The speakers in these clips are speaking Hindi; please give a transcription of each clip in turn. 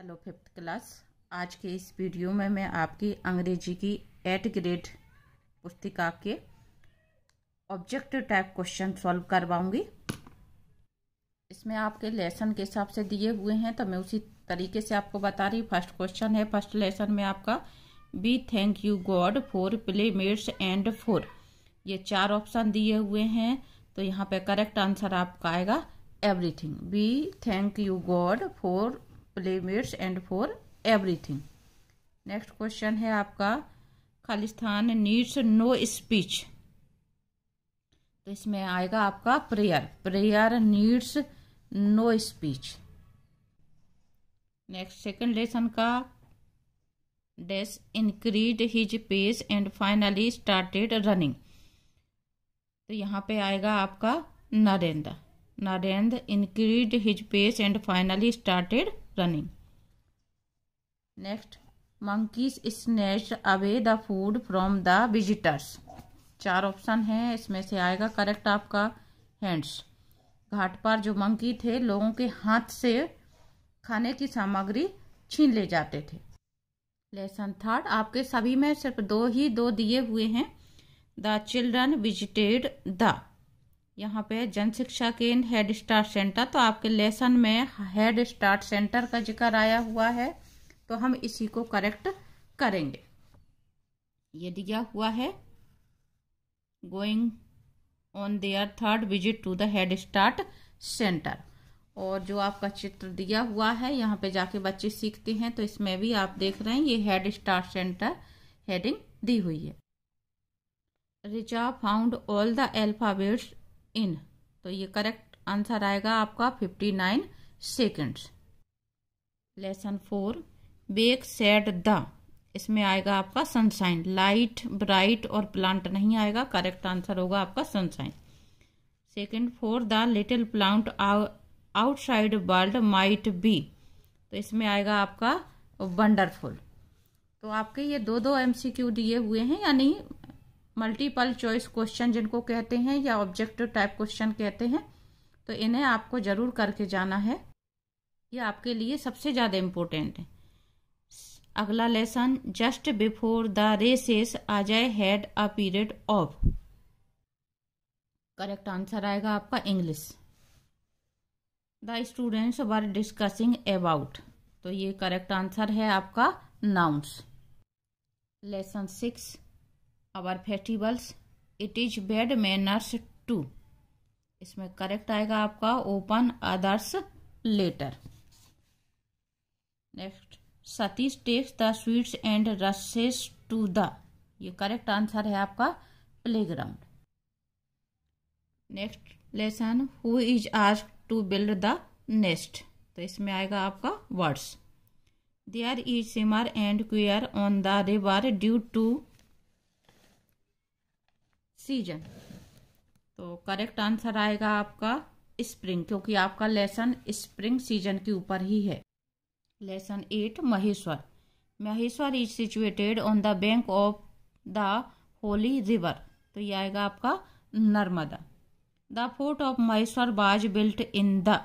हेलो फिफ्थ क्लास आज के इस वीडियो में मैं आपकी अंग्रेजी की एट ग्रेड पुस्तिका के ऑब्जेक्टिव टाइप क्वेश्चन सॉल्व करवाऊंगी इसमें आपके लेसन के हिसाब से दिए हुए हैं तो मैं उसी तरीके से आपको बता रही फर्स्ट क्वेश्चन है फर्स्ट लेसन में आपका B thank you God for playmates and for ये चार ऑप्शन दिए हुए हैं तो यहाँ पे करेक्ट आंसर आपका आएगा everything B thank you God for playmates and for everything next question है आपका खालिस्तान नीड्स नो स्पीच तो इसमें आएगा आपका prayer prayer needs no speech next second lesson का डेस increase his pace and finally started running तो यहाँ पे आएगा आपका Narendra Narendra increase his pace and finally started running. Next, monkeys snatched away the food from the visitors. चार ऑप्शन हैं इसमें से आएगा करेक्ट आपका हैंड्स घाट पर जो मंकी थे लोगों के हाथ से खाने की सामग्री छीन ले जाते थे लेसन थर्ड आपके सभी में सिर्फ दो ही दो दिए हुए हैं द चिल्ड्रन विजिटेड द यहाँ पे जन शिक्षा केंद्र हेड स्टार्ट सेंटर तो आपके लेसन में हेड स्टार्ट सेंटर का जिक्र आया हुआ है तो हम इसी को करेक्ट करेंगे ये दिया हुआ है going on their third visit to the head start centre और जो आपका चित्र दिया हुआ है यहाँ पे जाके बच्चे सीखते हैं तो इसमें भी आप देख रहे हैं ये हेड स्टार्ट सेंटर हेडिंग दी हुई है Richa found all the alphabets in तो ये करेक्ट आंसर आएगा आपका fifty nine seconds lesson four bake set the इसमें आएगा आपका सनशाइन लाइट ब्राइट और प्लांट नहीं आएगा करेक्ट आंसर होगा आपका sunshine second for the little plant outside world might be तो इसमें आएगा आपका वंडरफुल तो आपके ये दो दो एमसीक्यू दिए हुए हैं यानी मल्टीपल चॉइस क्वेश्चन जिनको कहते हैं या ऑब्जेक्टिव टाइप क्वेश्चन कहते हैं तो इन्हें आपको ज़रूर करके जाना है ये आपके लिए सबसे ज़्यादा इम्पोर्टेंट है अगला lesson just before the recess Ajay had a period of correct answer आएगा आपका English the students were discussing about तो ये करेक्ट आंसर है आपका nouns lesson six our festivals it is bad manners to इसमें करेक्ट आएगा आपका open others letter next Satish takes the sweets and rushes to the ये करेक्ट आंसर है आपका playground next lesson who is आज टू बिल्ड द नेस्ट तो इसमें आएगा आपका words there is simmer and queer on the river due to season तो करेक्ट आंसर आएगा आपका स्प्रिंग क्योंकि आपका लेसन स्प्रिंग सीजन के ऊपर ही है lesson eight Maheshwar Maheshwar is situated on the bank of the holy river तो ये आएगा आपका Narmada the fort of Maheshwar was built in the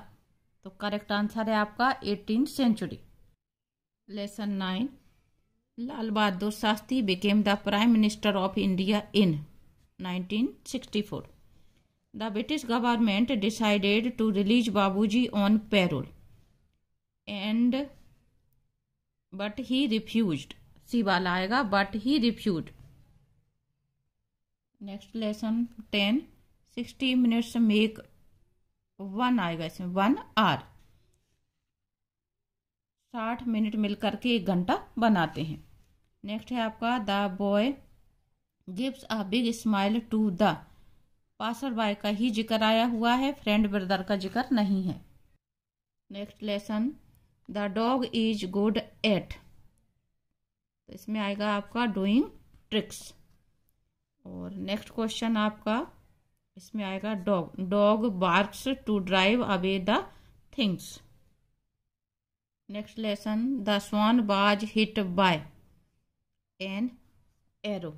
तो करेक्ट आंसर है आपका eighteen century lesson nine Lal Bahadur Shastri became the prime minister of India in 1964 the british government decided to release babuji on parole and but he refused C वाला आएगा but he refuse next lesson ten sixty minutes make one आएगा इसमें वन आर साठ मिनट मिलकर के एक घंटा बनाते हैं नेक्स्ट है आपका the boy gives a big smile to the passer by का ही जिक्र आया हुआ है फ्रेंड ब्रदर का जिक्र नहीं है next lesson the dog is good at तो इसमें आएगा आपका डूइंग ट्रिक्स और नेक्स्ट क्वेश्चन आपका इसमें आएगा dog dog barks to drive away the things next lesson the swan was hit by an arrow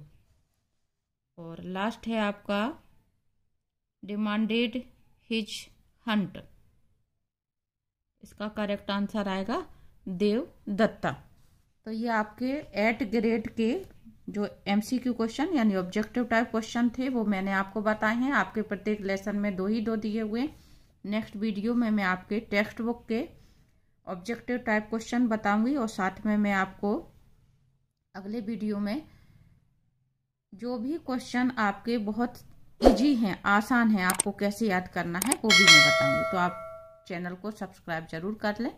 और लास्ट है आपका डिमांडेड हिज हंट इसका करेक्ट आंसर आएगा देव दत्ता तो ये आपके एट ग्रेड के जो एमसीक्यू क्वेश्चन यानी ऑब्जेक्टिव टाइप क्वेश्चन थे वो मैंने आपको बताए हैं आपके प्रत्येक लेसन में दो ही दो दिए हुए नेक्स्ट वीडियो में मैं आपके टेक्स्ट बुक के ऑब्जेक्टिव टाइप क्वेश्चन बताऊंगी और साथ में मैं आपको अगले वीडियो में जो भी क्वेश्चन आपके बहुत इजी हैं आसान हैं आपको कैसे याद करना है वो भी मैं बताऊंगी तो आप चैनल को सब्सक्राइब जरूर कर लें